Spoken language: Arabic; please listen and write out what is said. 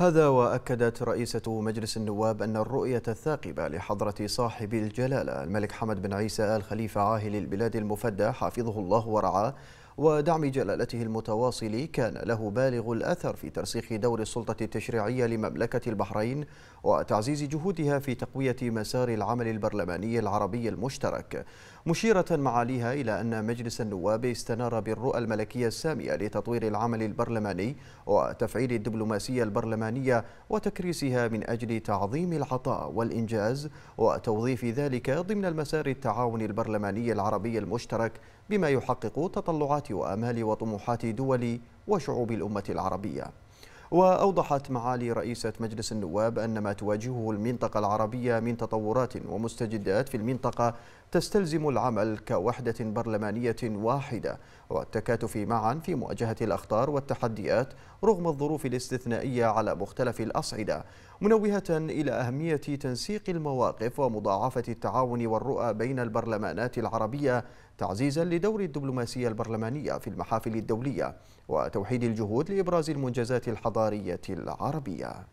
هذا وأكدت رئيسة مجلس النواب أن الرؤية الثاقبة لحضرة صاحب الجلالة الملك حمد بن عيسى آل خليفة عاهل البلاد المفدى حافظه الله ورعاه ودعم جلالته المتواصل كان له بالغ الأثر في ترسيخ دور السلطة التشريعية لمملكة البحرين وتعزيز جهودها في تقوية مسار العمل البرلماني العربي المشترك مشيرة معاليها إلى أن مجلس النواب استنار بالرؤى الملكية السامية لتطوير العمل البرلماني وتفعيل الدبلوماسية البرلمانية وتكريسها من أجل تعظيم العطاء والإنجاز وتوظيف ذلك ضمن المسار التعاون البرلماني العربي المشترك بما يحقق تطلعات وآمال وطموحات دول وشعوب الأمة العربية وأوضحت معالي رئيسة مجلس النواب أن ما تواجهه المنطقة العربية من تطورات ومستجدات في المنطقة تستلزم العمل كوحدة برلمانية واحدة والتكاتف معا في مواجهة الأخطار والتحديات رغم الظروف الاستثنائية على مختلف الأصعدة منوهة إلى أهمية تنسيق المواقف ومضاعفة التعاون والرؤى بين البرلمانات العربية تعزيزا لدور الدبلوماسية البرلمانية في المحافل الدولية وتوحيد الجهود لإبراز المنجزات الحضارية الحضارية العربية